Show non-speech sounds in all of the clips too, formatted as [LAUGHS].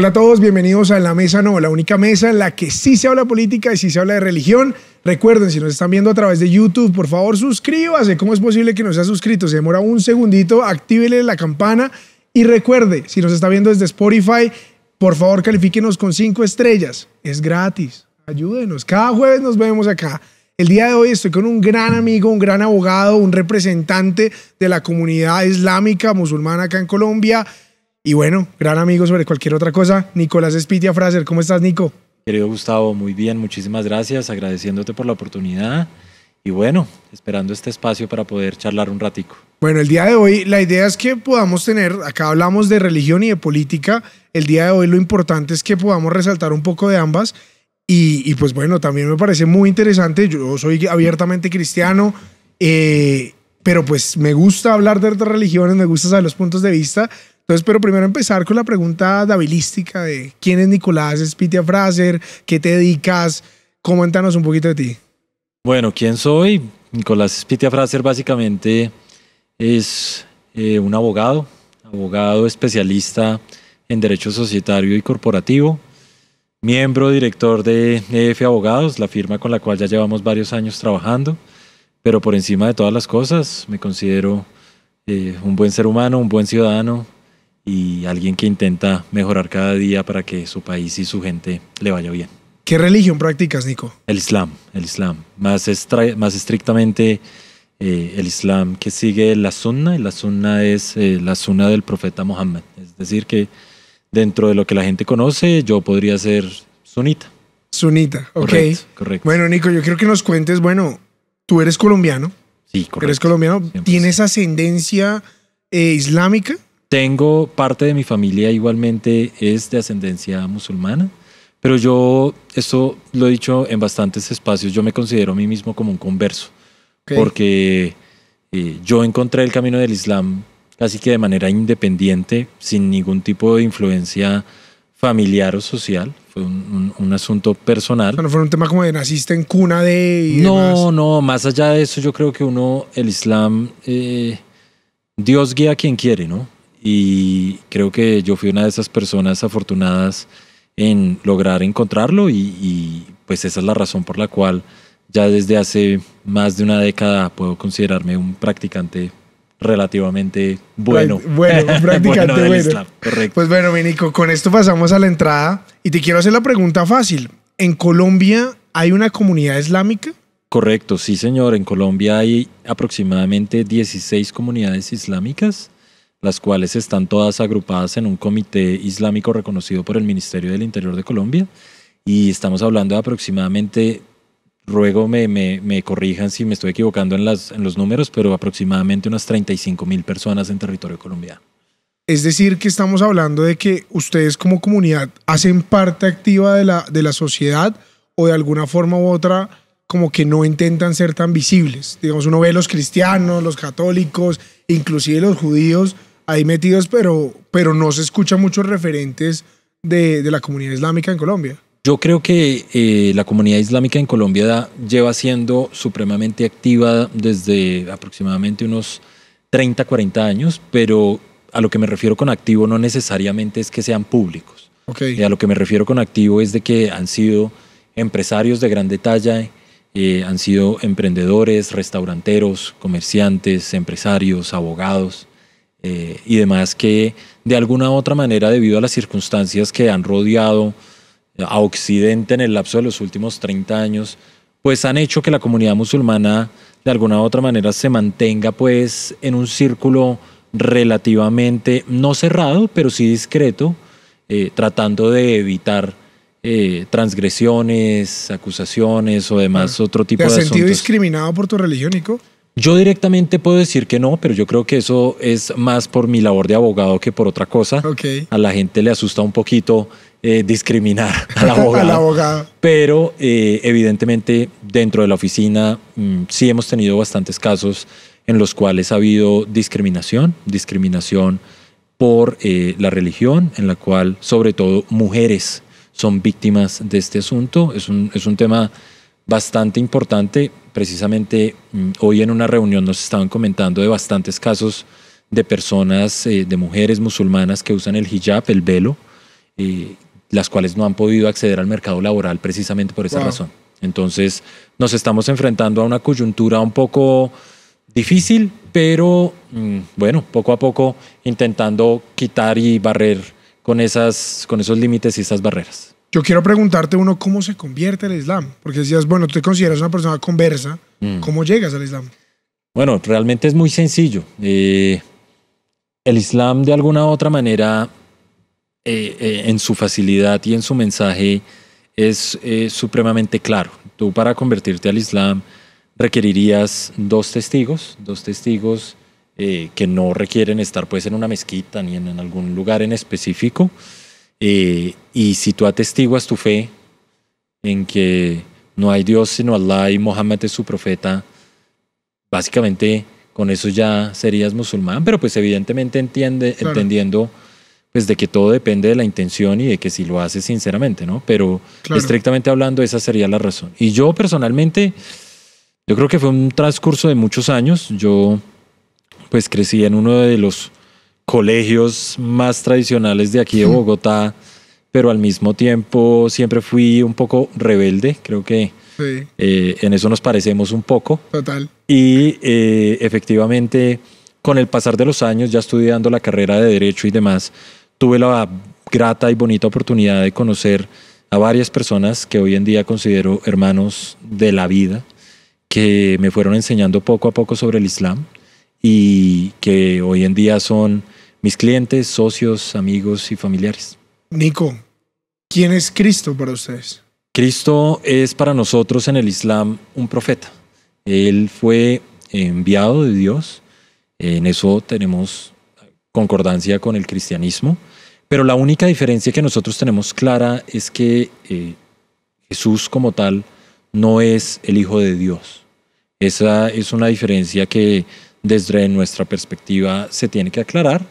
Hola a todos, bienvenidos a La Mesa No, la única mesa en la que sí se habla política y sí se habla de religión. Recuerden, si nos están viendo a través de YouTube, por favor suscríbase. ¿Cómo es posible que no sea suscrito? Se demora un segundito, actívele la campana. Y recuerde, si nos está viendo desde Spotify, por favor califíquenos con cinco estrellas. Es gratis. Ayúdenos. Cada jueves nos vemos acá. El día de hoy estoy con un gran amigo, un gran abogado, un representante de la comunidad islámica musulmana acá en Colombia. Y bueno, gran amigo sobre cualquier otra cosa, Nicolás Espitia Fraser, ¿cómo estás, Nico? Querido Gustavo, muy bien, muchísimas gracias, agradeciéndote por la oportunidad y bueno, esperando este espacio para poder charlar un ratico. Bueno, el día de hoy la idea es que podamos tener, acá hablamos de religión y de política, el día de hoy lo importante es que podamos resaltar un poco de ambas y, pues bueno, también me parece muy interesante, yo soy abiertamente cristiano, eh, pero pues me gusta hablar de otras religiones, me gusta saber los puntos de vista entonces, pero primero empezar con la pregunta dabilística de quién es Nicolás Spitia Fraser, qué te dedicas, coméntanos un poquito de ti. Bueno, ¿quién soy? Nicolás Spitia Fraser básicamente es eh, un abogado, abogado especialista en Derecho Societario y Corporativo, miembro director de EF Abogados, la firma con la cual ya llevamos varios años trabajando, pero por encima de todas las cosas me considero eh, un buen ser humano, un buen ciudadano, y alguien que intenta mejorar cada día para que su país y su gente le vaya bien. ¿Qué religión practicas, Nico? El Islam, el Islam. Más, más estrictamente eh, el Islam que sigue la Sunna, y la Sunna es eh, la Sunna del profeta Muhammad. Es decir, que dentro de lo que la gente conoce, yo podría ser sunita. Sunita, ok. Correcto, Bueno, Nico, yo quiero que nos cuentes, bueno, tú eres colombiano. Sí, correcto. Eres colombiano, tienes ascendencia eh, islámica. Tengo parte de mi familia igualmente es de ascendencia musulmana, pero yo, esto lo he dicho en bastantes espacios, yo me considero a mí mismo como un converso, porque eh, yo encontré el camino del Islam casi que de manera independiente, sin ningún tipo de influencia familiar o social. Fue un, asunto personal. Bueno, fue un tema como de naciste en cuna de... no, no, más allá de eso yo creo que uno, el Islam, eh, Dios guía a quien quiere, ¿no? y creo que yo fui una de esas personas afortunadas en lograr encontrarlo y, pues esa es la razón por la cual ya desde hace más de una década puedo considerarme un practicante relativamente bueno. Pues, [LAUGHS] bueno, practicante bueno. correcto. Pues bueno, Minico, con esto pasamos a la entrada y te quiero hacer la pregunta fácil. ¿En Colombia hay una comunidad islámica? Correcto, sí señor. En Colombia hay aproximadamente 16 comunidades islámicas las cuales están todas agrupadas en un comité islámico reconocido por el Ministerio del Interior de Colombia. Y estamos hablando de aproximadamente, ruego me, me, corrijan si me estoy equivocando en, las, en los números, pero aproximadamente unas 35 mil personas en territorio colombiano. Es decir, que estamos hablando de que ustedes como comunidad hacen parte activa de la, de la sociedad o de alguna forma u otra como que no intentan ser tan visibles. Digamos, uno ve los cristianos, los católicos, inclusive los judíos, ahí metidos, pero, pero no se escucha muchos referentes de, de la comunidad islámica en Colombia. Yo creo que eh, la comunidad islámica en Colombia lleva siendo supremamente activa desde aproximadamente unos 30, 40 años, pero a lo que me refiero con activo no necesariamente es que sean públicos. Okay. Eh, a lo que me refiero con activo es de que han sido empresarios de gran detalle, eh, han sido emprendedores, restauranteros, comerciantes, empresarios, abogados. Eh, y demás que de alguna u otra manera, debido a las circunstancias que han rodeado a Occidente en el lapso de los últimos 30 años, pues han hecho que la comunidad musulmana de alguna u otra manera se mantenga pues en un círculo relativamente no cerrado, pero sí discreto, eh, tratando de evitar eh, transgresiones, acusaciones o demás otro tipo ¿Te has de sentido discriminado por tu religión, Nico? Yo directamente puedo decir que no, pero yo creo que eso es más por mi labor de abogado que por otra cosa. A la gente le asusta un poquito eh, discriminar a [LAUGHS] abogado. abogada, Pero eh, evidentemente dentro de la oficina mm, sí hemos tenido bastantes casos en los cuales ha habido discriminación, discriminación por eh, la religión, en la cual sobre todo mujeres son víctimas de este asunto. Es un, es un tema bastante importante. Precisamente mm, hoy en una reunión nos estaban comentando de bastantes casos de personas, eh, de mujeres musulmanas que usan el hijab, el velo, eh, las cuales no han podido acceder al mercado laboral precisamente por esa razón. Entonces nos estamos enfrentando a una coyuntura un poco difícil, pero mm, bueno, poco a poco intentando quitar y barrer con, esas, con esos límites y esas barreras. Yo quiero preguntarte uno, ¿cómo se convierte el Islam? Porque decías, bueno, te consideras una persona conversa, mm. ¿cómo llegas al Islam? Bueno, realmente es muy sencillo. Eh, el Islam de alguna u otra manera, eh, eh, en su facilidad y en su mensaje, es supremamente claro. Tú para convertirte al Islam requerirías dos testigos, dos testigos que no requieren estar pues en una mezquita ni en algún lugar en específico. Eh, y si tú atestiguas tu fe en que no hay Dios sino Allah y Mohammed es su profeta, básicamente con eso ya serías musulmán, pero pues evidentemente entiende, entendiendo pues de que todo depende de la intención y de que si lo haces sinceramente, ¿no? Pero estrictamente hablando esa sería la razón. Y yo personalmente, yo creo que fue un transcurso de muchos años, yo pues crecí en uno de los colegios más tradicionales de aquí de hmm. Bogotá, pero al mismo tiempo siempre fui un poco rebelde, creo que eh, en eso nos parecemos un poco. Total. Y eh, efectivamente, con el pasar de los años, ya estudiando la carrera de Derecho y demás, tuve la grata y bonita oportunidad de conocer a varias personas que hoy en día considero hermanos de la vida, que me fueron enseñando poco a poco sobre el Islam y que hoy en día son mis clientes, socios, amigos y familiares. Nico, ¿quién es Cristo para ustedes? Cristo es para nosotros en el Islam un profeta. Él fue enviado de Dios. En eso tenemos concordancia con el cristianismo. Pero la única diferencia que nosotros tenemos clara es que eh, Jesús como tal no es el Hijo de Dios. Esa es una diferencia que desde nuestra perspectiva se tiene que aclarar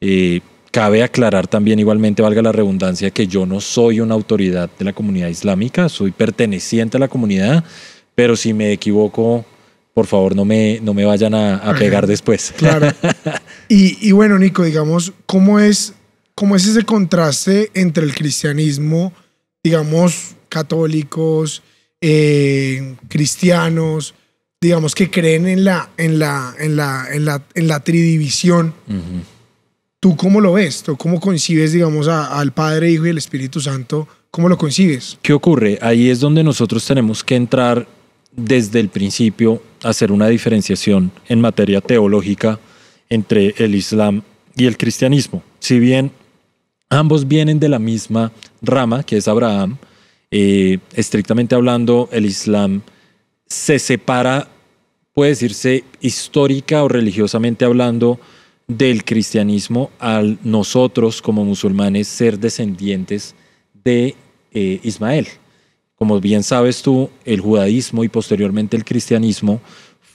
eh, cabe aclarar también igualmente, valga la redundancia, que yo no soy una autoridad de la comunidad islámica, soy perteneciente a la comunidad, pero si me equivoco, por favor no me, no me vayan a, pegar [LAUGHS] después. Claro. [LAUGHS] Y, bueno, Nico, digamos, ¿cómo es, ¿cómo es ese contraste entre el cristianismo, digamos, católicos, eh, cristianos, digamos, que creen en la, en la, en la, en la, en la tridivisión? ¿Tú cómo lo ves? ¿Tú ¿Cómo concibes, digamos, al Padre, Hijo y el Espíritu Santo? ¿Cómo lo concibes? ¿Qué ocurre? Ahí es donde nosotros tenemos que entrar desde el principio a hacer una diferenciación en materia teológica entre el Islam y el cristianismo. Si bien ambos vienen de la misma rama, que es Abraham, eh, estrictamente hablando, el Islam se separa, puede decirse histórica o religiosamente hablando, del cristianismo al nosotros como musulmanes ser descendientes de eh, Ismael. Como bien sabes tú, el judaísmo y posteriormente el cristianismo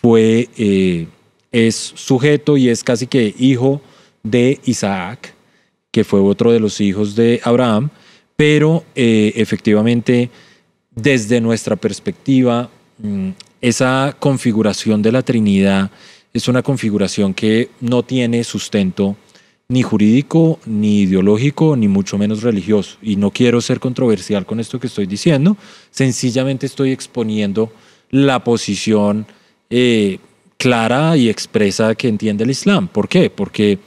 fue, eh, es sujeto y es casi que hijo de Isaac, que fue otro de los hijos de Abraham, pero eh, efectivamente desde nuestra perspectiva, mm, esa configuración de la Trinidad es una configuración que no tiene sustento ni jurídico, ni ideológico, ni mucho menos religioso. Y no quiero ser controversial con esto que estoy diciendo, sencillamente estoy exponiendo la posición eh, clara y expresa que entiende el Islam. ¿Por qué? Porque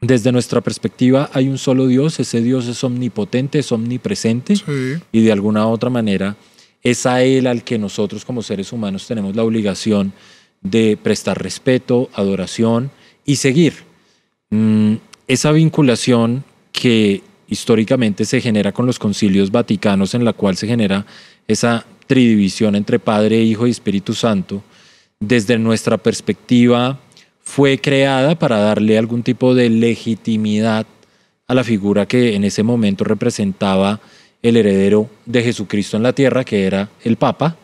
desde nuestra perspectiva hay un solo Dios, ese Dios es omnipotente, es omnipresente y de alguna u otra manera es a Él al que nosotros como seres humanos tenemos la obligación de prestar respeto, adoración y seguir. Mm, esa vinculación que históricamente se genera con los concilios vaticanos en la cual se genera esa tridivisión entre Padre, Hijo y Espíritu Santo, desde nuestra perspectiva fue creada para darle algún tipo de legitimidad a la figura que en ese momento representaba el heredero de Jesucristo en la tierra, que era el Papa,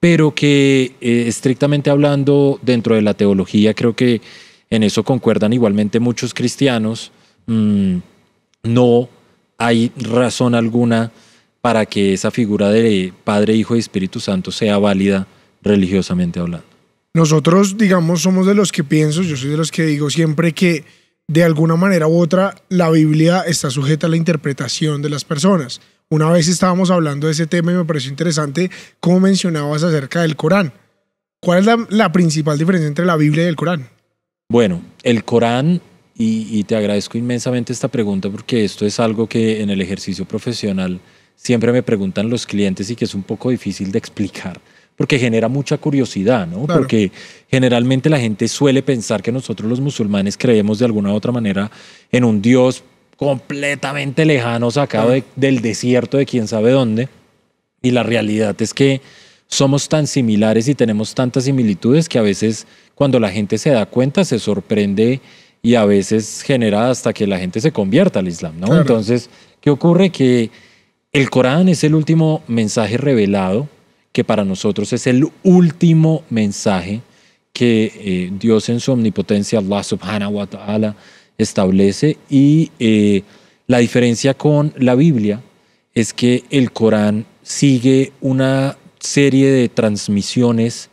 pero que eh, estrictamente hablando dentro de la teología, creo que en eso concuerdan igualmente muchos cristianos, mm, no hay razón alguna para que esa figura de Padre, Hijo y Espíritu Santo sea válida religiosamente hablando. Nosotros, digamos, somos de los que pienso, yo soy de los que digo siempre que de alguna manera u otra la Biblia está sujeta a la interpretación de las personas. Una vez estábamos hablando de ese tema y me pareció interesante cómo mencionabas acerca del Corán. ¿Cuál es la, principal diferencia entre la Biblia y el Corán? Bueno, el Corán, y, te agradezco inmensamente esta pregunta porque esto es algo que en el ejercicio profesional siempre me preguntan los clientes y que es un poco difícil de explicar porque genera mucha curiosidad, ¿no? Porque generalmente la gente suele pensar que nosotros los musulmanes creemos de alguna u otra manera en un Dios completamente lejano, sacado del desierto de quién sabe dónde. Y la realidad es que somos tan similares y tenemos tantas similitudes que a veces cuando la gente se da cuenta se sorprende y a veces genera hasta que la gente se convierta al Islam, ¿no? Entonces, ¿qué ocurre? Que el Corán es el último mensaje revelado, que para nosotros es el último mensaje que eh, Dios en su omnipotencia, Allah subhanahu wa ta'ala, establece y eh, la diferencia con la Biblia es que el Corán sigue una serie de transmisiones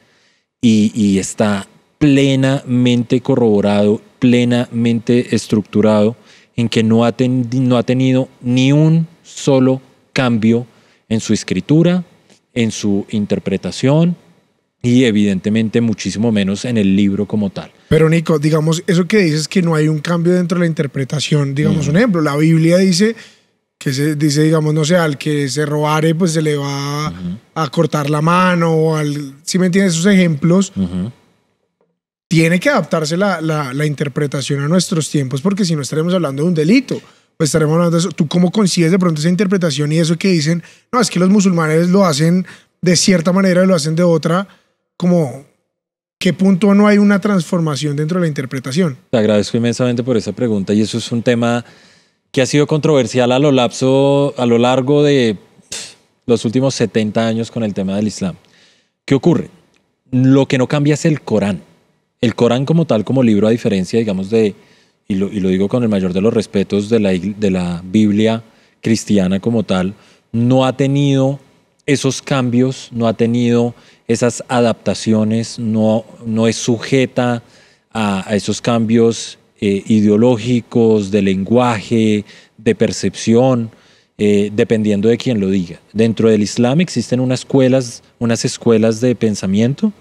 y, está plenamente corroborado, plenamente estructurado, en que no ha, no ha tenido ni un solo cambio en su escritura, en su interpretación y evidentemente muchísimo menos en el libro como tal. Pero Nico, digamos, eso que dices que no hay un cambio dentro de la interpretación, digamos, un ejemplo, la Biblia dice que se dice, digamos, no sé, al que se robare, pues se le va a cortar la mano, o al, si me entiendes, esos ejemplos, tiene que adaptarse la, la, la, interpretación a nuestros tiempos, porque si no estaremos hablando de un delito, pues estaremos hablando de eso. ¿Tú cómo consigues de pronto esa interpretación y eso que dicen, no, es que los musulmanes lo hacen de cierta manera y lo hacen de otra, como qué punto no hay una transformación dentro de la interpretación? Te agradezco inmensamente por esa pregunta y eso es un tema que ha sido controversial a lo, lapso, a lo largo de los últimos 70 años con el tema del Islam. ¿Qué ocurre? Lo que no cambia es el Corán. El Corán como tal, como libro, a diferencia, digamos, de, y lo, digo con el mayor de los respetos, de de la Biblia cristiana como tal, no ha tenido esos cambios, no ha tenido esas adaptaciones, no, no es sujeta a, esos cambios eh, ideológicos, de lenguaje, de percepción, eh, dependiendo de quien lo diga. Dentro del Islam existen unas escuelas, unas escuelas de pensamiento,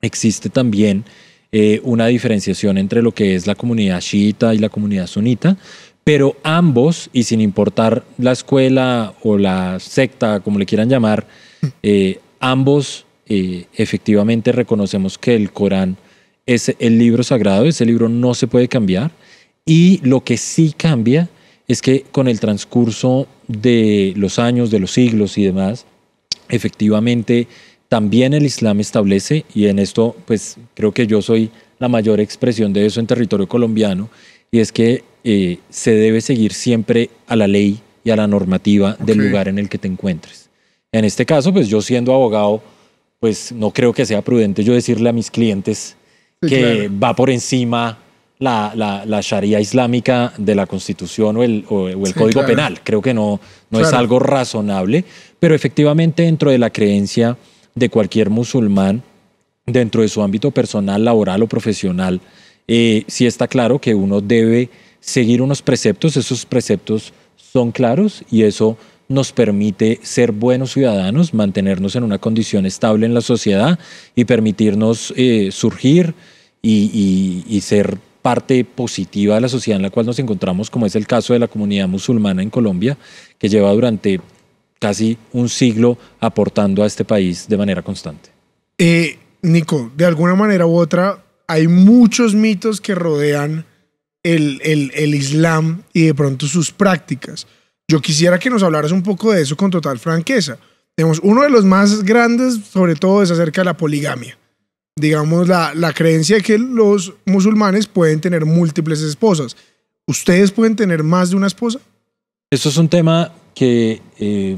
existe también eh, una diferenciación entre lo que es la comunidad chiita y la comunidad sunita, pero ambos, y sin importar la escuela o la secta, como le quieran llamar, ambos eh, efectivamente reconocemos que el Corán es el libro sagrado, ese libro no se puede cambiar y lo que sí cambia es que con el transcurso de los años, de los siglos y demás, efectivamente también el Islam establece, y en esto pues creo que yo soy la mayor expresión de eso en territorio colombiano, y es que eh, se debe seguir siempre a la ley y a la normativa del lugar en el que te encuentres. En este caso, pues yo siendo abogado, pues no creo que sea prudente yo decirle a mis clientes que va por encima la, la, sharia islámica de la constitución o el, código penal. Creo que no, no es algo razonable, pero efectivamente dentro de la creencia de cualquier musulmán, dentro de su ámbito personal, laboral o profesional, eh, sí está claro que uno debe seguir unos preceptos, esos preceptos son claros y eso nos permite ser buenos ciudadanos, mantenernos en una condición estable en la sociedad y permitirnos eh, surgir y, ser parte positiva de la sociedad en la cual nos encontramos, como es el caso de la comunidad musulmana en Colombia, que lleva durante casi un siglo aportando a este país de manera constante. Eh, Nico, de alguna manera u otra, hay muchos mitos que rodean el Islam y de pronto sus prácticas. Yo quisiera que nos hablaras un poco de eso con total franqueza. Tenemos uno de los más grandes, sobre todo, es acerca de la poligamia. Digamos, la, creencia de que los musulmanes pueden tener múltiples esposas. ¿Ustedes pueden tener más de una esposa? Eso es un tema que eh,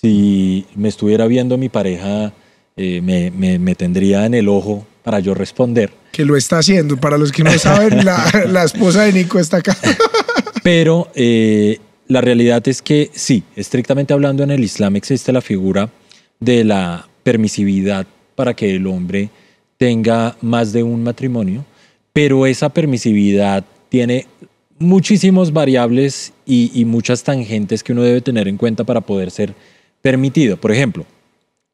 si me estuviera viendo mi pareja, eh, me, tendría en el ojo para yo responder. Que lo está haciendo. Para los que no saben, la, [LAUGHS] esposa de Nico está acá. Pero eh, la realidad es que sí, estrictamente hablando en el Islam existe la figura de la permisividad para que el hombre tenga más de un matrimonio, pero esa permisividad tiene muchísimos variables y, y, muchas tangentes que uno debe tener en cuenta para poder ser permitido. Por ejemplo,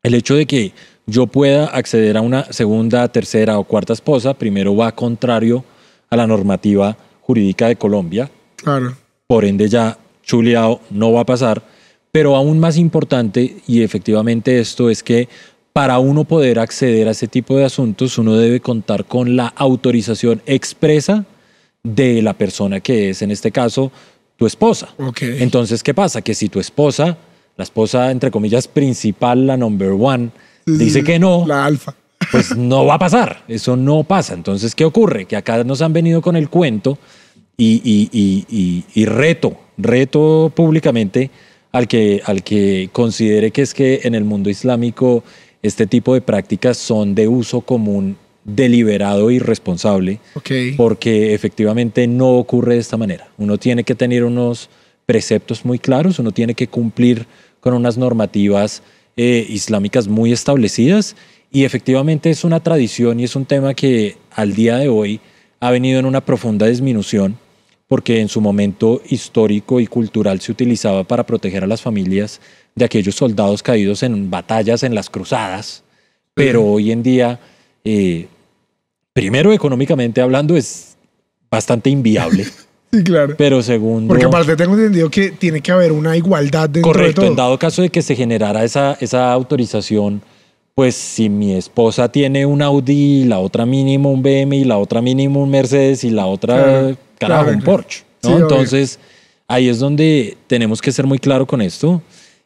el hecho de que yo pueda acceder a una segunda, tercera o cuarta esposa, primero va contrario a la normativa jurídica de Colombia. Claro. Por ende ya Chuliao no va a pasar. Pero aún más importante, y efectivamente esto, es que para uno poder acceder a ese tipo de asuntos, uno debe contar con la autorización expresa de la persona que es, en este caso, tu esposa. Entonces, ¿qué pasa? Que si tu esposa, la esposa, entre comillas, principal, la number one, dice que no. La alfa. Pues no va a pasar, eso no pasa. Entonces, ¿qué ocurre? Que acá nos han venido con el cuento y, reto, reto públicamente al que, al que considere que es que en el mundo islámico este tipo de prácticas son de uso común deliberado y responsable, porque efectivamente no ocurre de esta manera. Uno tiene que tener unos preceptos muy claros, uno tiene que cumplir con unas normativas eh, islámicas muy establecidas y efectivamente es una tradición y es un tema que al día de hoy ha venido en una profunda disminución porque en su momento histórico y cultural se utilizaba para proteger a las familias de aquellos soldados caídos en batallas en las cruzadas, pero hoy en día, eh, primero económicamente hablando, es bastante inviable. [LAUGHS] Sí, claro. Pero segundo. Porque aparte tengo entendido que tiene que haber una igualdad dentro correcto, de todo. en dado caso de que se generara esa, esa autorización, pues si mi esposa tiene un Audi y la otra mínimo un BMW y la otra mínimo un Mercedes y la otra carajo, un Entonces, ahí es donde tenemos que ser muy claro con esto.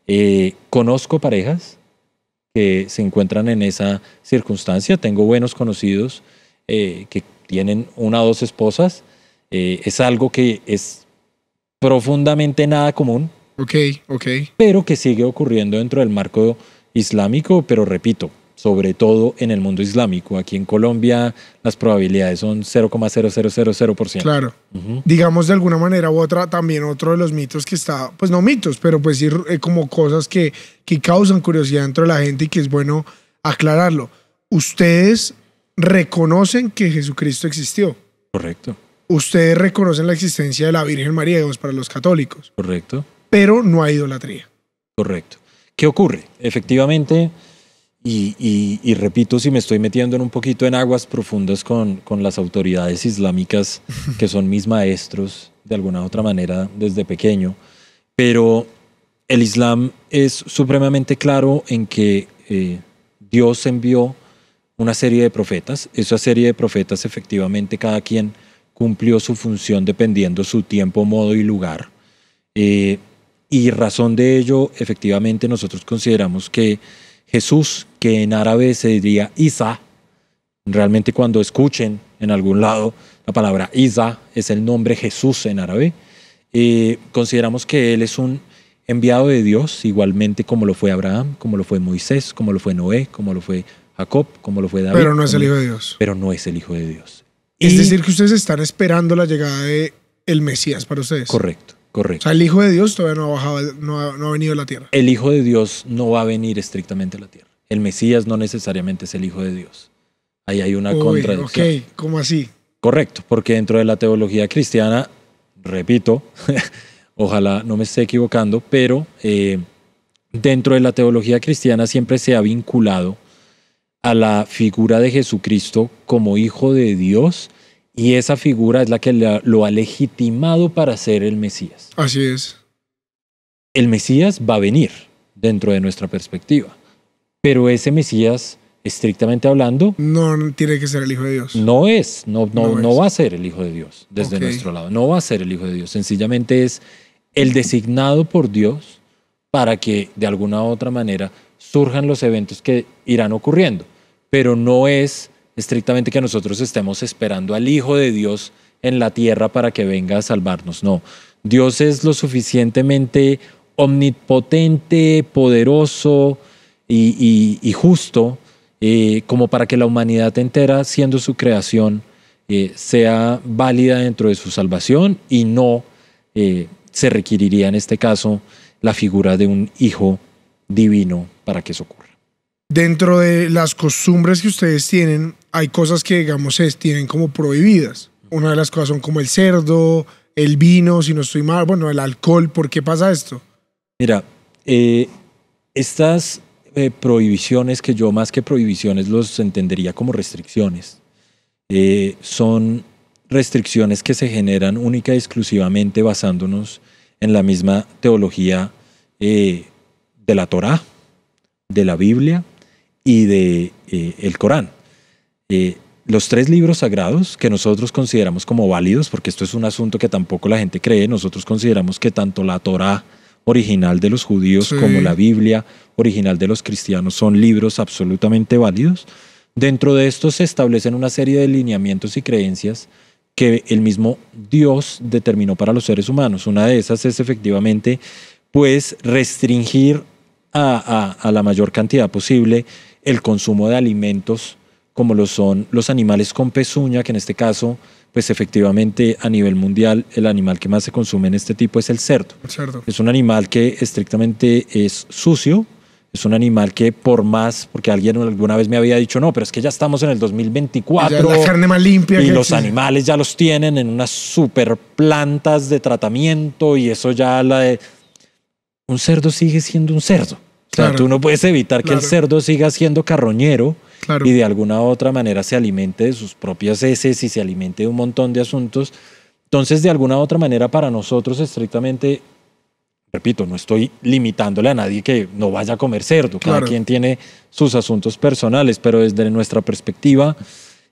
Eh, conozco parejas que se encuentran en esa circunstancia. Tengo buenos conocidos eh, que tienen una o dos esposas. Eh, es algo que es profundamente nada común. Ok, ok. Pero que sigue ocurriendo dentro del marco islámico, pero repito, sobre todo en el mundo islámico. Aquí en Colombia las probabilidades son 0,0000%. Claro. Digamos de alguna manera u otra, también otro de los mitos que está, pues no mitos, pero pues sí eh, como cosas que, que causan curiosidad dentro de la gente y que es bueno aclararlo. Ustedes reconocen que Jesucristo existió. Correcto. Ustedes reconocen la existencia de la Virgen María, digamos, para los católicos. Correcto. Pero no hay idolatría. Correcto. ¿Qué ocurre? Efectivamente, y, repito, si me estoy metiendo en un poquito en aguas profundas con, con, las autoridades islámicas, [LAUGHS] que son mis maestros de alguna u otra manera desde pequeño, pero el Islam es supremamente claro en que eh, Dios envió una serie de profetas, esa serie de profetas efectivamente cada quien cumplió su función dependiendo su tiempo, modo y lugar. Eh, y razón de ello, efectivamente nosotros consideramos que Jesús, que en árabe se diría Isa. Realmente cuando escuchen en algún lado la palabra Isa, es el nombre Jesús en árabe. Eh, consideramos que Él es un enviado de Dios, igualmente como lo fue Abraham, como lo fue Moisés, como lo fue Noé, como lo fue Jacob, como lo fue David. Pero no es el Hijo de Dios. Pero no es el Hijo de Dios. Es decir, que ustedes están esperando la llegada de el Mesías para ustedes. Correcto. Correcto. O sea, el Hijo de Dios todavía no ha, bajado, no ha, venido a la tierra. El Hijo de Dios no va a venir estrictamente a la tierra. El Mesías no necesariamente es el Hijo de Dios. Ahí hay una contradicción. Ok, ¿cómo así? Correcto, porque dentro de la teología cristiana, repito, [LAUGHS] ojalá no me esté equivocando, pero eh, dentro de la teología cristiana siempre se ha vinculado a la figura de Jesucristo como Hijo de Dios y esa figura es la que lo ha legitimado para ser el Mesías. Así es. El Mesías va a venir dentro de nuestra perspectiva. Pero ese Mesías, estrictamente hablando... No tiene que ser el Hijo de Dios. No es, no, no, va a ser el Hijo de Dios desde nuestro lado. No va a ser el Hijo de Dios. Sencillamente es el designado por Dios para que de alguna u otra manera surjan los eventos que irán ocurriendo. Pero no es estrictamente que nosotros estemos esperando al Hijo de Dios en la tierra para que venga a salvarnos. No, Dios es lo suficientemente omnipotente, poderoso y, justo eh, como para que la humanidad entera, siendo su creación, eh, sea válida dentro de su salvación y no eh, se requeriría en este caso la figura de un Hijo divino para que eso ocurra dentro de las costumbres que ustedes tienen, hay cosas que, digamos, tienen como prohibidas. Una de las cosas son como el cerdo, el vino, si no estoy mal, bueno, el alcohol. ¿Por qué pasa esto? Mira, eh, estas eh, prohibiciones, que yo más que prohibiciones los entendería como restricciones, eh, son restricciones que se generan única y exclusivamente basándonos en la misma teología de la Torah, de la Biblia y de eh, el Corán. Eh, los tres libros sagrados que nosotros consideramos como válidos, porque esto es un asunto que tampoco la gente cree, nosotros consideramos que tanto la Torá original de los judíos como la Biblia original de los cristianos son libros absolutamente válidos. Dentro de estos se establecen una serie de lineamientos y creencias que el mismo Dios determinó para los seres humanos. Una de esas es efectivamente pues restringir a la mayor cantidad posible el consumo de alimentos como lo son los animales con pezuña, que en este caso, pues efectivamente a nivel mundial el animal que más se consume en este tipo es el cerdo. Es un animal que estrictamente es sucio, es un animal que por más, porque alguien alguna vez me había dicho, no, pero es que ya estamos en el 2024. carne más Y los animales ya los tienen en unas super plantas de tratamiento y eso ya la de... Un cerdo sigue siendo un cerdo. O sea, tú no puedes evitar que el cerdo siga siendo carroñero y de alguna otra manera se alimente de sus propias heces y se alimente de un montón de asuntos. Entonces, de alguna u otra manera, para nosotros estrictamente, repito, no estoy limitándole a nadie que no vaya a comer cerdo. Cada quien tiene sus asuntos personales, pero desde nuestra perspectiva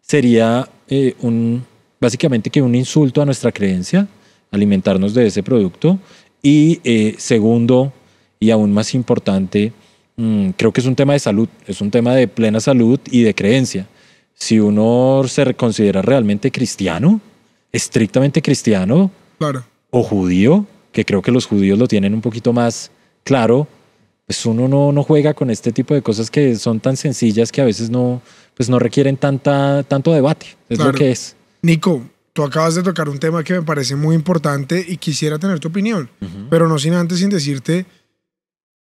sería eh, un, básicamente que un insulto a nuestra creencia alimentarnos de ese producto y eh, segundo y aún más importante, mm, creo que es un tema de salud, es un tema de plena salud y de creencia. Si uno se considera realmente cristiano, estrictamente cristiano, claro. o judío, que creo que los judíos lo tienen un poquito más claro, pues uno no, no, juega con este tipo de cosas que son tan sencillas que a veces no, pues no requieren tanta, tanto debate. Es lo que es. Nico, tú acabas de tocar un tema que me parece muy importante y quisiera tener tu opinión, pero no sin antes sin decirte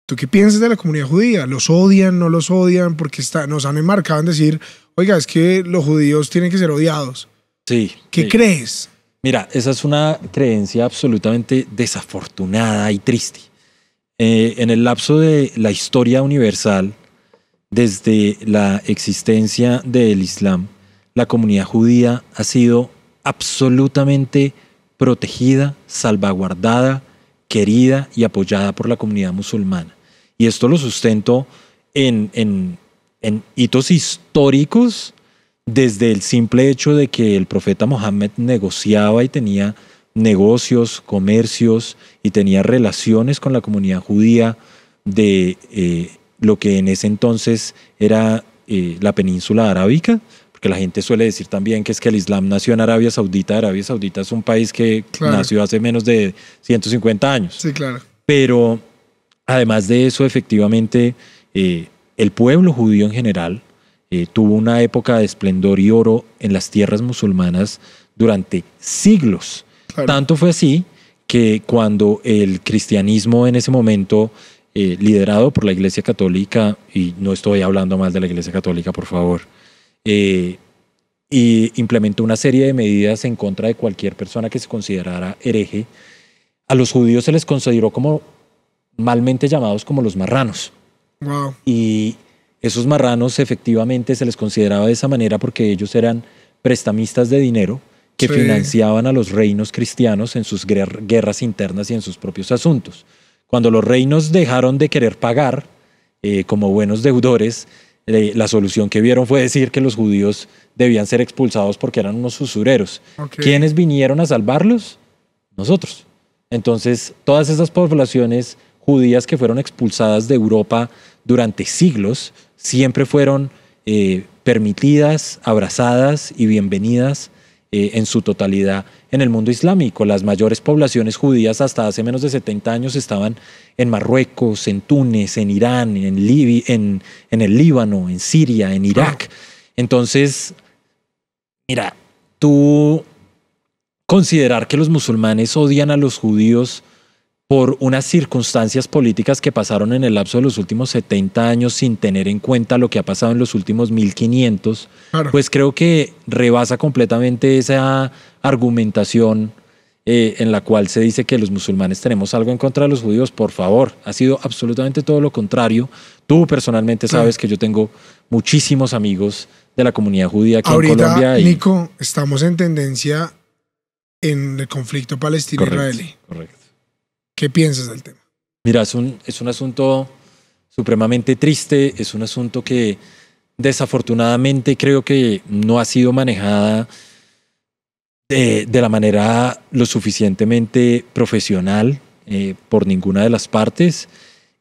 ¿Tú qué piensas de la comunidad judía? ¿Los odian, no los odian? Porque nos han enmarcado en decir, oiga, es que los judíos tienen que ser odiados. Sí. ¿Qué crees? Mira, esa es una creencia absolutamente desafortunada y triste. Eh, en el lapso de la historia universal, desde la existencia del Islam, la comunidad judía ha sido absolutamente protegida, salvaguardada, querida y apoyada por la comunidad musulmana y esto lo sustento en, hitos históricos desde el simple hecho de que el profeta Mohammed negociaba y tenía negocios, comercios y tenía relaciones con la comunidad judía de eh, lo que en ese entonces era eh, la península arábica, porque la gente suele decir también que es que el Islam nació en Arabia Saudita, Arabia Saudita es un país que nació hace menos de 150 años. Sí, claro. Pero Además de eso, efectivamente, eh, el pueblo judío en general eh, tuvo una época de esplendor y oro en las tierras musulmanas durante siglos. Tanto fue así que cuando el cristianismo en ese momento, eh, liderado por la Iglesia Católica, y no estoy hablando más de la Iglesia Católica, por favor, implementó una serie de medidas en contra de cualquier persona que se considerara hereje, a los judíos se les consideró como malmente llamados como los marranos. Y esos marranos efectivamente se les consideraba de esa manera porque ellos eran prestamistas de dinero que financiaban a los reinos cristianos en sus guerras internas y en sus propios asuntos. Cuando los reinos dejaron de querer pagar eh, como buenos deudores, eh, la solución que vieron fue decir que los judíos debían ser expulsados porque eran unos usureros. ¿Quiénes vinieron a salvarlos? Nosotros. Entonces, todas esas poblaciones judías que fueron expulsadas de Europa durante siglos siempre fueron eh, permitidas, abrazadas y bienvenidas eh, en su totalidad en el mundo islámico. Las mayores poblaciones judías hasta hace menos de 70 años estaban en Marruecos, en Túnez, en Irán, en, en el Líbano, en Siria, en Irak. Entonces, mira, tú considerar que los musulmanes odian a los judíos por unas circunstancias políticas que pasaron en el lapso de los últimos 70 años sin tener en cuenta lo que ha pasado en los últimos 1500, pues creo que rebasa completamente esa argumentación eh, en la cual se dice que los musulmanes tenemos algo en contra de los judíos. Por favor, ha sido absolutamente todo lo contrario. Tú personalmente sabes que yo tengo muchísimos amigos de la comunidad judía aquí en Colombia. Nico, estamos en tendencia en el conflicto palestino-israelí. correcto. ¿Qué piensas del tema? Mira, es un, es un asunto supremamente triste, es un asunto que desafortunadamente creo que no ha sido manejada eh, de, la manera lo suficientemente profesional eh, por ninguna de las partes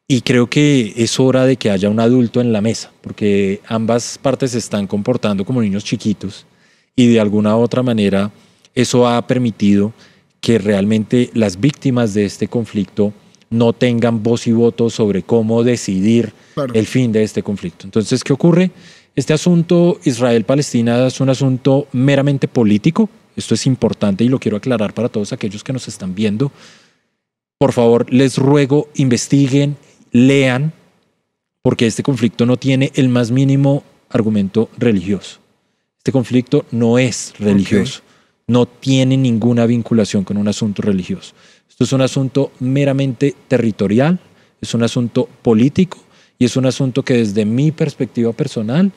y creo que es hora de que haya un adulto en la mesa, porque ambas partes se están comportando como niños chiquitos y de alguna u otra manera eso ha permitido que realmente las víctimas de este conflicto no tengan voz y voto sobre cómo decidir el fin de este conflicto. Entonces, ¿qué ocurre? Este asunto Israel-Palestina es un asunto meramente político. Esto es importante y lo quiero aclarar para todos aquellos que nos están viendo. Por favor, les ruego, investiguen, lean, porque este conflicto no tiene el más mínimo argumento religioso. Este conflicto no es religioso no tiene ninguna vinculación con un asunto religioso. Esto es un asunto meramente territorial, es un asunto político y es un asunto que desde mi perspectiva personal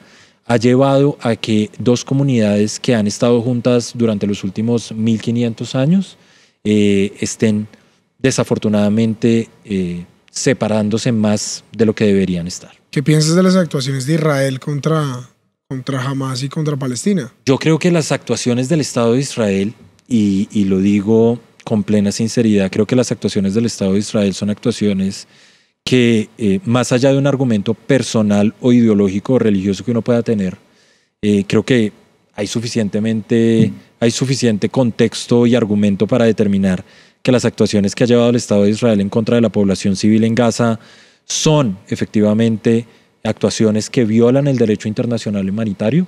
ha llevado a que dos comunidades que han estado juntas durante los últimos 1500 años eh, estén desafortunadamente eh, separándose más de lo que deberían estar. ¿Qué piensas de las actuaciones de Israel contra contra Hamas y contra Palestina. Yo creo que las actuaciones del Estado de Israel, y, lo digo con plena sinceridad, creo que las actuaciones del Estado de Israel son actuaciones que, eh, más allá de un argumento personal o ideológico o religioso que uno pueda tener, eh, creo que hay suficientemente, hay suficiente contexto y argumento para determinar que las actuaciones que ha llevado el Estado de Israel en contra de la población civil en Gaza son efectivamente actuaciones que violan el derecho internacional humanitario,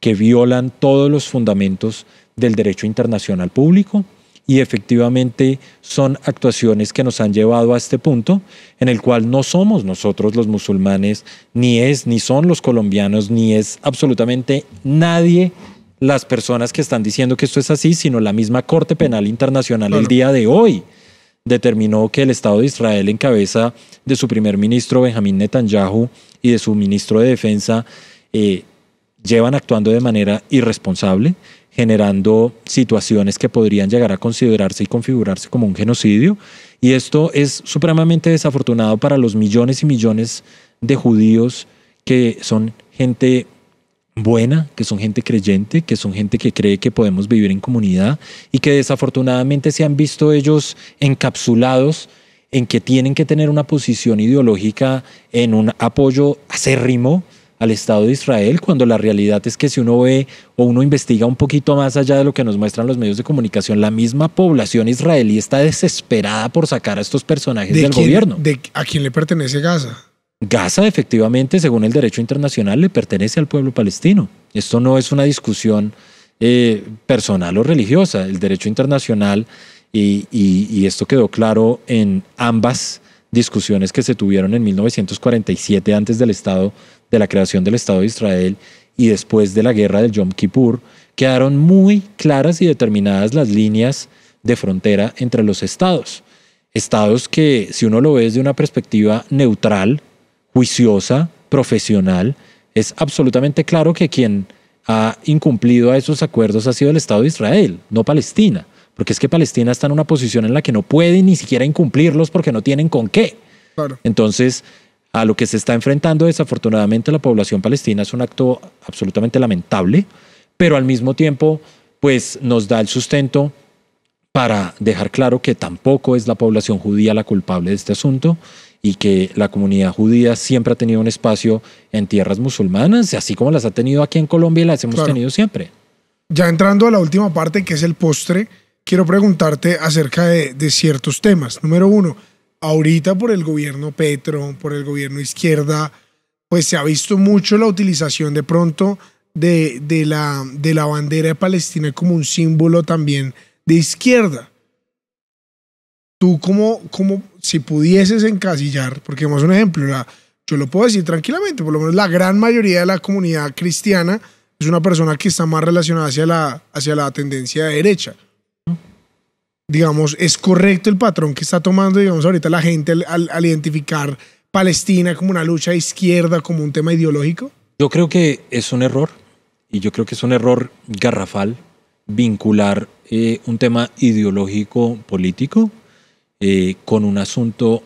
que violan todos los fundamentos del derecho internacional público y efectivamente son actuaciones que nos han llevado a este punto en el cual no somos nosotros los musulmanes, ni es, ni son los colombianos, ni es absolutamente nadie las personas que están diciendo que esto es así, sino la misma Corte Penal Internacional el día de hoy determinó que el Estado de Israel en cabeza de su primer ministro Benjamín Netanyahu y de su ministro de Defensa eh, llevan actuando de manera irresponsable, generando situaciones que podrían llegar a considerarse y configurarse como un genocidio. Y esto es supremamente desafortunado para los millones y millones de judíos que son gente buena, que son gente creyente, que son gente que cree que podemos vivir en comunidad y que desafortunadamente se han visto ellos encapsulados en que tienen que tener una posición ideológica en un apoyo acérrimo al Estado de Israel, cuando la realidad es que si uno ve o uno investiga un poquito más allá de lo que nos muestran los medios de comunicación, la misma población israelí está desesperada por sacar a estos personajes del gobierno. De, ¿A quién le pertenece Gaza? Gaza efectivamente, según el derecho internacional, le pertenece al pueblo palestino. Esto no es una discusión eh, personal o religiosa. El derecho internacional, y, y esto quedó claro en ambas discusiones que se tuvieron en 1947 antes del Estado, de la creación del Estado de Israel y después de la guerra del Yom Kippur, quedaron muy claras y determinadas las líneas de frontera entre los estados. Estados que, si uno lo ve desde una perspectiva neutral, juiciosa, profesional, es absolutamente claro que quien ha incumplido a esos acuerdos ha sido el Estado de Israel, no Palestina, porque es que Palestina está en una posición en la que no puede ni siquiera incumplirlos porque no tienen con qué. Entonces, a lo que se está enfrentando desafortunadamente la población palestina es un acto absolutamente lamentable, pero al mismo tiempo, pues nos da el sustento para dejar claro que tampoco es la población judía la culpable de este asunto, y que la comunidad judía siempre ha tenido un espacio en tierras musulmanas, así como las ha tenido aquí en Colombia y las hemos tenido siempre. Ya entrando a la última parte, que es el postre, quiero preguntarte acerca de, ciertos temas. Número uno, ahorita por el gobierno Petro, por el gobierno izquierda, pues se ha visto mucho la utilización de pronto de, la, de la bandera de Palestina como un símbolo también de izquierda tú como, como si pudieses encasillar, porque vamos un ejemplo, yo lo puedo decir tranquilamente, por lo menos la gran mayoría de la comunidad cristiana es una persona que está más relacionada hacia la, hacia la tendencia derecha. Digamos, es correcto el patrón que está tomando, digamos, ahorita la gente al, al, identificar Palestina como una lucha izquierda, como un tema ideológico? Yo creo que es un error, y yo creo que es un error garrafal vincular eh, un tema ideológico político eh, con un asunto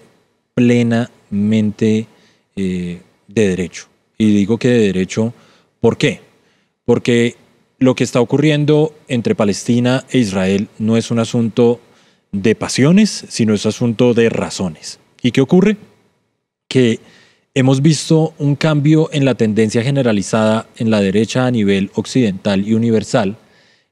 plenamente eh, de derecho. Y digo que de derecho, ¿por qué? Porque lo que está ocurriendo entre Palestina e Israel no es un asunto de pasiones, sino es asunto de razones. ¿Y qué ocurre? Que hemos visto un cambio en la tendencia generalizada en la derecha a nivel occidental y universal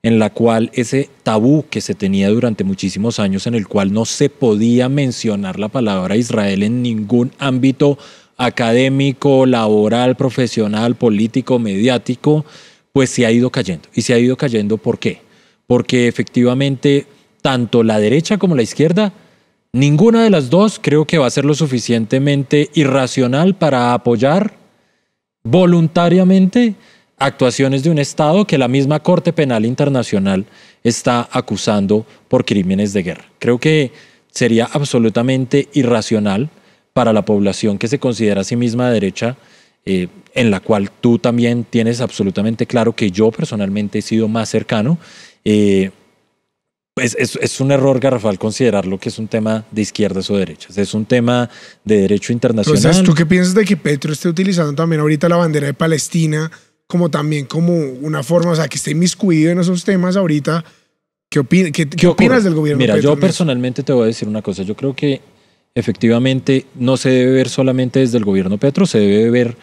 en la cual ese tabú que se tenía durante muchísimos años, en el cual no se podía mencionar la palabra Israel en ningún ámbito académico, laboral, profesional, político, mediático, pues se ha ido cayendo. ¿Y se ha ido cayendo por qué? Porque efectivamente tanto la derecha como la izquierda Ninguna de las dos creo que va a ser lo suficientemente irracional para apoyar voluntariamente actuaciones de un Estado que la misma Corte Penal Internacional está acusando por crímenes de guerra. Creo que sería absolutamente irracional para la población que se considera a sí misma derecha, eh, en la cual tú también tienes absolutamente claro que yo personalmente he sido más cercano. Eh, pues es, un error garrafal considerarlo que es un tema de izquierdas o derechas. Es un tema de derecho internacional. ¿tú qué piensas de que Petro esté utilizando también ahorita la bandera de Palestina como también como una forma, o sea, que esté inmiscuido en esos temas ahorita. ¿Qué, opinas del gobierno? Mira, yo personalmente te voy a decir una cosa. Yo creo que efectivamente no se debe ver solamente desde el gobierno Petro, se debe ver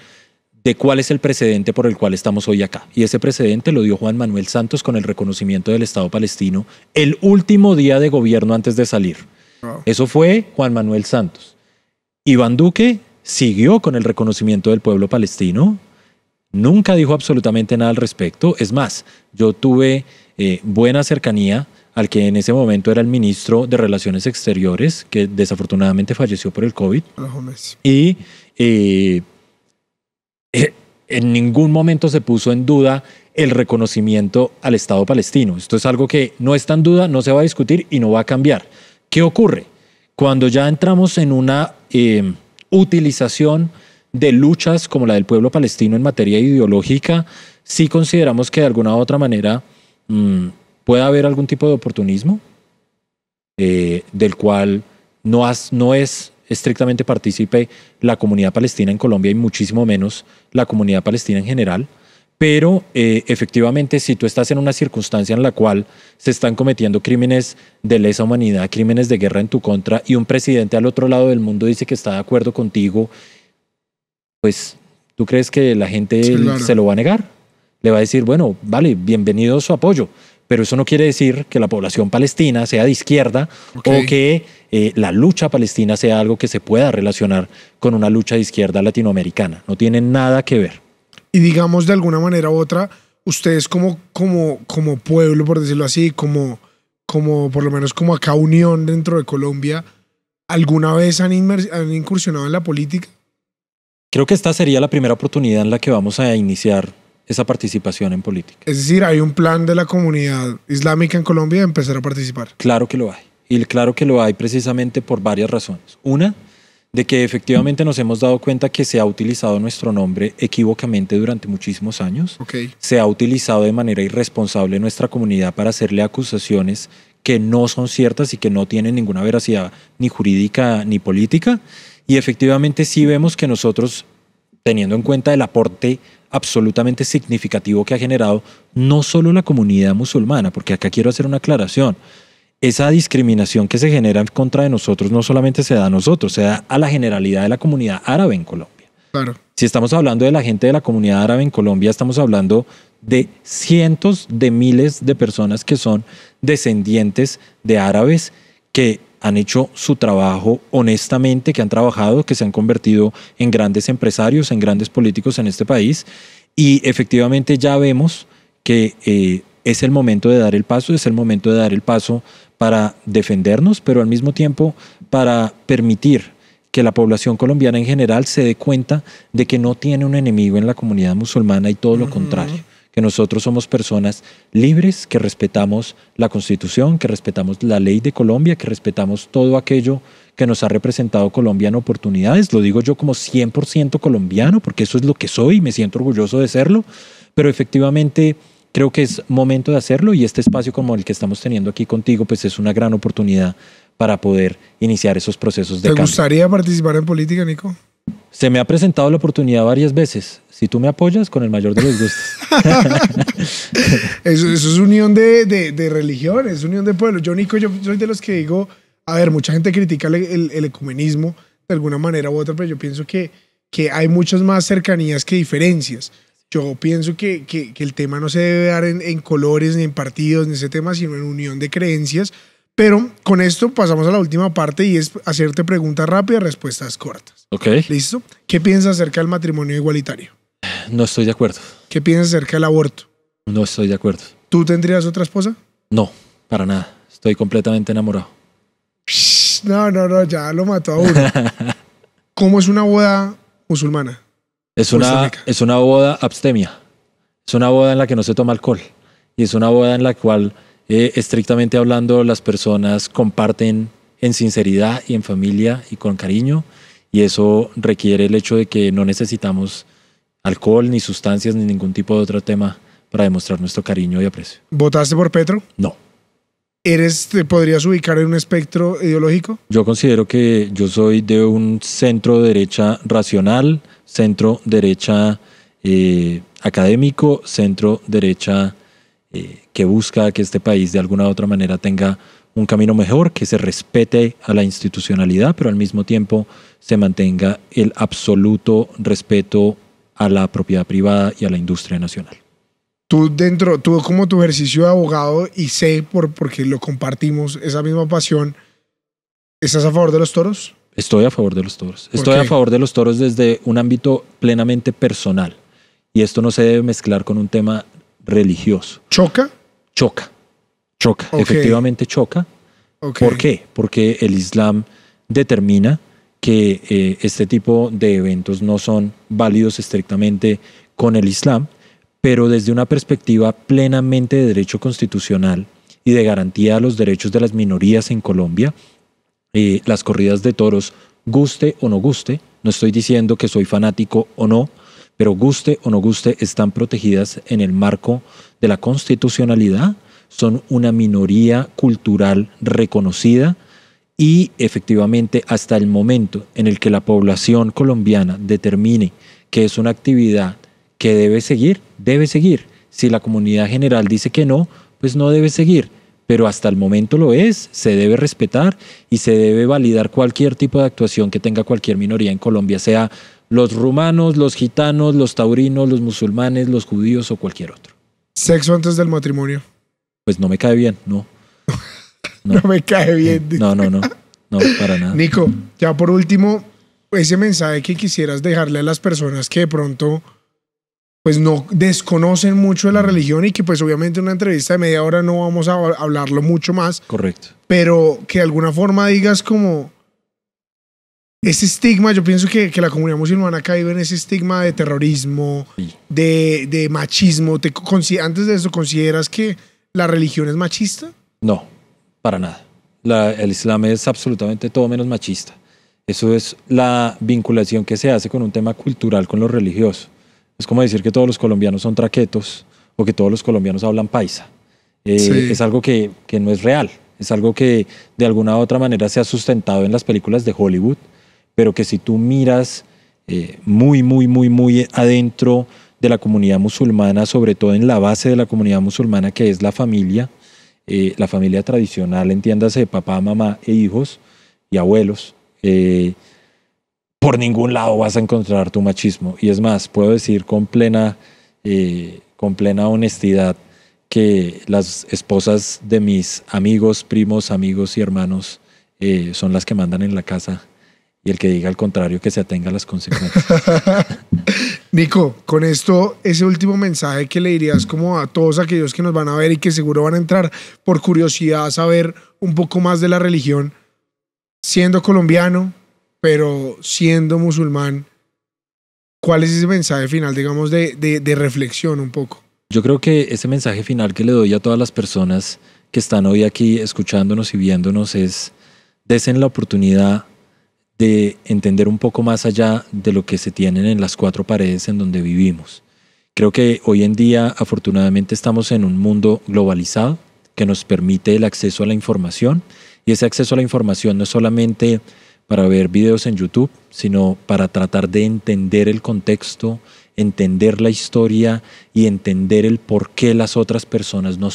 de cuál es el precedente por el cual estamos hoy acá. Y ese precedente lo dio Juan Manuel Santos con el reconocimiento del Estado palestino el último día de gobierno antes de salir. Eso fue Juan Manuel Santos. Iván Duque siguió con el reconocimiento del pueblo palestino nunca dijo absolutamente nada al respecto. Es más, yo tuve eh, buena cercanía al que en ese momento era el ministro de Relaciones Exteriores, que desafortunadamente falleció por el COVID. Ah, y eh, eh, en ningún momento se puso en duda el reconocimiento al Estado palestino. Esto es algo que no está en duda, no se va a discutir y no va a cambiar. ¿Qué ocurre? Cuando ya entramos en una utilización de luchas como la del pueblo palestino en materia ideológica, sí consideramos que de alguna u otra manera mm, puede haber algún tipo de oportunismo eh, del cual no, no es estrictamente partícipe la comunidad palestina en Colombia y muchísimo menos la comunidad palestina en general. Pero eh, efectivamente, si tú estás en una circunstancia en la cual se están cometiendo crímenes de lesa humanidad, crímenes de guerra en tu contra, y un presidente al otro lado del mundo dice que está de acuerdo contigo pues tú crees que la gente se lo va a negar. Le va a decir, bueno, vale, bienvenido su apoyo, pero eso no quiere decir que la población palestina sea de izquierda o que eh, la lucha palestina sea algo que se pueda relacionar con una lucha de izquierda latinoamericana. No tiene nada que ver. Y digamos de alguna manera u otra, ustedes como, como, como pueblo, por decirlo así, como, como por lo menos como acá unión dentro de Colombia, ¿alguna vez han incursionado en la política? Creo que esta sería la primera oportunidad en la que vamos a iniciar esa participación en política. Es decir, hay un plan de la comunidad islámica en Colombia de empezar a participar. Claro que lo hay. Y claro que lo hay precisamente por varias razones. Una, de que efectivamente nos hemos dado cuenta que se ha utilizado nuestro nombre equivocamente durante muchísimos años. Se ha utilizado de manera irresponsable nuestra comunidad para hacerle acusaciones que no son ciertas y que no tienen ninguna veracidad ni jurídica ni política. Y efectivamente sí vemos que nosotros, teniendo en cuenta el aporte absolutamente significativo que ha generado no solo la comunidad musulmana, porque acá quiero hacer una aclaración, esa discriminación que se genera en contra de nosotros no solamente se da a nosotros, se da a la generalidad de la comunidad árabe en Colombia. Si estamos hablando de la gente de la comunidad árabe en Colombia, estamos hablando de cientos de miles de personas que son descendientes de árabes que han hecho su trabajo honestamente, que han trabajado, que se han convertido en grandes empresarios, en grandes políticos en este país. Y efectivamente ya vemos que eh, es el momento de dar el paso, es el momento de dar el paso para defendernos, pero al mismo tiempo para permitir que la población colombiana en general se dé cuenta de que no tiene un enemigo en la comunidad musulmana y todo lo contrario que nosotros somos personas libres, que respetamos la Constitución, que respetamos la ley de Colombia, que respetamos todo aquello que nos ha representado Colombia en oportunidades. Lo digo yo como 100% colombiano, porque eso es lo que soy y me siento orgulloso de serlo, pero efectivamente creo que es momento de hacerlo y este espacio como el que estamos teniendo aquí contigo, pues es una gran oportunidad para poder iniciar esos procesos de ¿Te gustaría participar en política, Nico? Se me ha presentado la oportunidad varias veces. Si tú me apoyas, con el mayor de los gustos. [LAUGHS] eso, es unión de, de, religión, es unión de pueblo. Yo, Nico, yo soy de los que digo, a ver, mucha gente critica el, ecumenismo de alguna manera u otra, pero yo pienso que, que hay muchas más cercanías que diferencias. Yo pienso que, que, el tema no se debe dar en, en colores, ni en partidos, ni ese tema, sino en unión de creencias pero con esto pasamos a la última parte y es hacerte preguntas rápidas, respuestas cortas. Ok. ¿Listo? ¿Qué piensas acerca del matrimonio igualitario? No estoy de acuerdo. ¿Qué piensas acerca del aborto? No estoy de acuerdo. ¿Tú tendrías otra esposa? No, para nada. Estoy completamente enamorado. No, no, no, ya lo mató a uno. [LAUGHS] ¿Cómo es una boda musulmana? Es una, es una boda abstemia. Es una boda en la que no se toma alcohol. Y es una boda en la cual eh, estrictamente hablando, las personas comparten en sinceridad y en familia y con cariño, y eso requiere el hecho de que no necesitamos alcohol, ni sustancias, ni ningún tipo de otro tema para demostrar nuestro cariño y aprecio. ¿Votaste por Petro? No. ¿Eres, te podrías ubicar en un espectro ideológico? Yo considero que yo soy de un centro derecha racional, centro derecha eh, académico, centro derecha eh, que busca que este país de alguna u otra manera tenga un camino mejor, que se respete a la institucionalidad, pero al mismo tiempo se mantenga el absoluto respeto a la propiedad privada y a la industria nacional. Tú dentro, tú como tu ejercicio de abogado y sé por, porque lo compartimos, esa misma pasión, ¿estás a favor de los toros? Estoy a favor de los toros. Estoy a favor de los toros desde un ámbito plenamente personal. Y esto no se debe mezclar con un tema religioso. ¿Choca? Choca, choca, efectivamente choca. ¿Por qué? Porque el Islam determina que eh, este tipo de eventos no son válidos estrictamente con el Islam, pero desde una perspectiva plenamente de derecho constitucional y de garantía a los derechos de las minorías en Colombia, eh, las corridas de toros, guste o no guste, no estoy diciendo que soy fanático o no, pero guste o no guste, están protegidas en el marco de la constitucionalidad, son una minoría cultural reconocida y efectivamente hasta el momento en el que la población colombiana determine que es una actividad que debe seguir, debe seguir. Si la comunidad general dice que no, pues no debe seguir pero hasta el momento lo es, se debe respetar y se debe validar cualquier tipo de actuación que tenga cualquier minoría en Colombia, sea los rumanos, los gitanos, los taurinos, los musulmanes, los judíos o cualquier otro. ¿Sexo antes del matrimonio? Pues no me cae bien, no. [LAUGHS] No, me cae bien. No, no, no, no, para nada. Nico, ya por último, ese mensaje que quisieras dejarle a las personas que de pronto pues no desconocen mucho de la religión y que pues obviamente en una entrevista de media hora no vamos a hablarlo mucho más. Correcto. Pero que de alguna forma digas como, ese estigma, yo pienso que, la comunidad musulmana ha caído en ese estigma de terrorismo, de, machismo. antes de eso, ¿consideras que la religión es machista? No, para nada. el Islam es absolutamente todo menos machista. Eso es la vinculación que se hace con un tema cultural con lo religioso. Es como decir que todos los colombianos son traquetos o que todos los colombianos hablan paisa. Eh, es algo que, que no es real. Es algo que de alguna u otra manera se ha sustentado en las películas de Hollywood pero que si tú miras eh, muy, muy, muy, muy adentro de la comunidad musulmana, sobre todo en la base de la comunidad musulmana, que es la familia, eh, la familia tradicional, entiéndase, papá, mamá e hijos y abuelos, eh, por ningún lado vas a encontrar tu machismo. Y es más, puedo decir con plena, con plena honestidad que las esposas de mis amigos, primos, amigos y hermanos son las que mandan en la casa y el que diga al contrario que se atenga a las consecuencias. [LAUGHS] Nico, con esto, ese último mensaje que le dirías como a todos aquellos que nos van a ver y que seguro van a entrar por curiosidad a saber un poco más de la religión, siendo colombiano, pero siendo musulmán, ¿cuál es ese mensaje final, digamos, de, de reflexión un poco? Yo creo que ese mensaje final que le doy a todas las personas que están hoy aquí escuchándonos y viéndonos es, desen la oportunidad de entender un poco más allá de lo que se tienen en las cuatro paredes en donde vivimos. Creo que hoy en día afortunadamente estamos en un mundo globalizado que nos permite el acceso a la información y ese acceso a la información no es solamente para ver videos en YouTube, sino para tratar de entender el contexto, entender la historia y entender el por qué las otras personas no,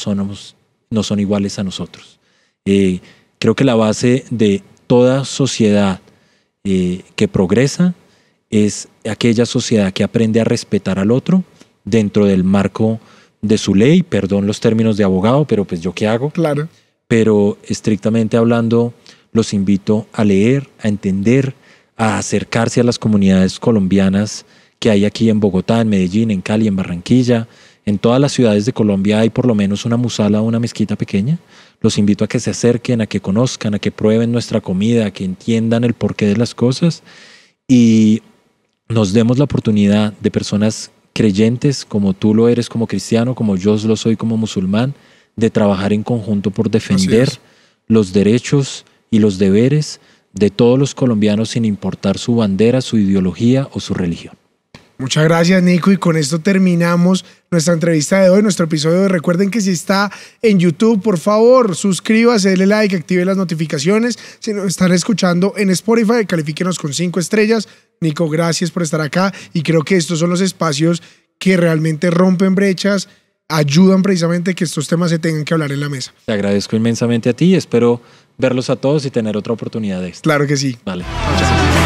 no son iguales a nosotros. Eh, creo que la base de toda sociedad eh, que progresa es aquella sociedad que aprende a respetar al otro dentro del marco de su ley, perdón los términos de abogado, pero pues yo qué hago. Claro. Pero estrictamente hablando, los invito a leer, a entender, a acercarse a las comunidades colombianas que hay aquí en Bogotá, en Medellín, en Cali, en Barranquilla. En todas las ciudades de Colombia hay por lo menos una musala o una mezquita pequeña los invito a que se acerquen, a que conozcan, a que prueben nuestra comida, a que entiendan el porqué de las cosas y nos demos la oportunidad de personas creyentes, como tú lo eres como cristiano, como yo lo soy como musulmán, de trabajar en conjunto por defender los derechos y los deberes de todos los colombianos sin importar su bandera, su ideología o su religión. Muchas gracias, Nico. Y con esto terminamos nuestra entrevista de hoy, nuestro episodio. Recuerden que si está en YouTube, por favor, suscríbase, denle like, active las notificaciones. Si nos están escuchando en Spotify, califíquenos con cinco estrellas. Nico, gracias por estar acá. Y creo que estos son los espacios que realmente rompen brechas, ayudan precisamente que estos temas se tengan que hablar en la mesa. Te agradezco inmensamente a ti y espero verlos a todos y tener otra oportunidad de esto. Claro que sí. Vale. Muchas gracias.